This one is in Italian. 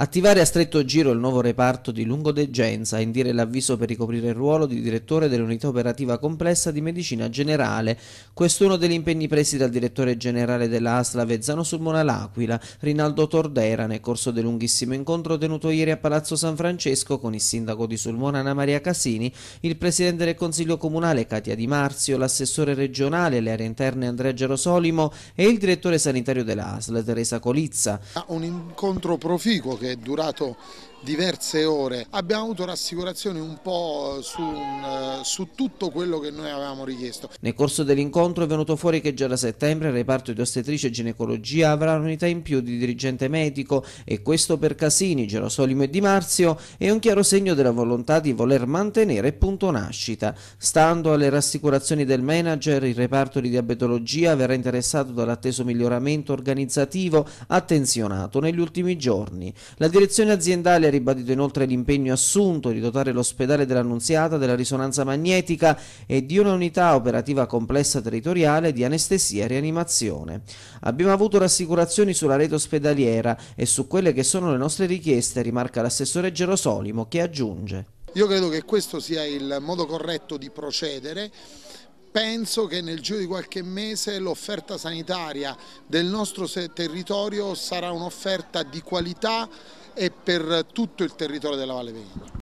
Attivare a stretto giro il nuovo reparto di lungodeggenza e indire l'avviso per ricoprire il ruolo di direttore dell'unità operativa complessa di medicina generale. Questo è uno degli impegni presi dal direttore generale della ASLA Vezzano Sulmona L'Aquila, Rinaldo Tordera, nel corso del lunghissimo incontro tenuto ieri a Palazzo San Francesco con il sindaco di Sulmona Anna Maria Casini, il presidente del Consiglio Comunale Katia Di Marzio, l'assessore regionale alle aree interne Andrea Gerosolimo e il direttore sanitario della ASL Teresa Colizza. Ah, un incontro proficuo che che è durato diverse ore. Abbiamo avuto rassicurazioni un po' su, un, eh, su, tutto quello che noi avevamo richiesto. Nel corso dell'incontro è venuto fuori che già da settembre il reparto di ostetrice e ginecologia avrà un'unità in più di dirigente medico e questo per Casini, Gerosolimo e Di Marzio è un chiaro segno della volontà di voler mantenere punto nascita. Stando alle rassicurazioni del manager, il reparto di diabetologia verrà interessato dall'atteso miglioramento organizzativo attenzionato negli ultimi giorni. La direzione aziendale ha ribadito inoltre l'impegno assunto di dotare l'ospedale dell'Annunziata della risonanza magnetica e di una unità operativa complessa territoriale di anestesia e rianimazione. Abbiamo avuto rassicurazioni sulla rete ospedaliera e su quelle che sono le nostre richieste, rimarca l'assessore Gerosolimo, che aggiunge. Io credo che questo sia il modo corretto di procedere penso che nel giro di qualche mese l'offerta sanitaria del nostro territorio sarà un'offerta di qualità e per tutto il territorio della Valle Veneta.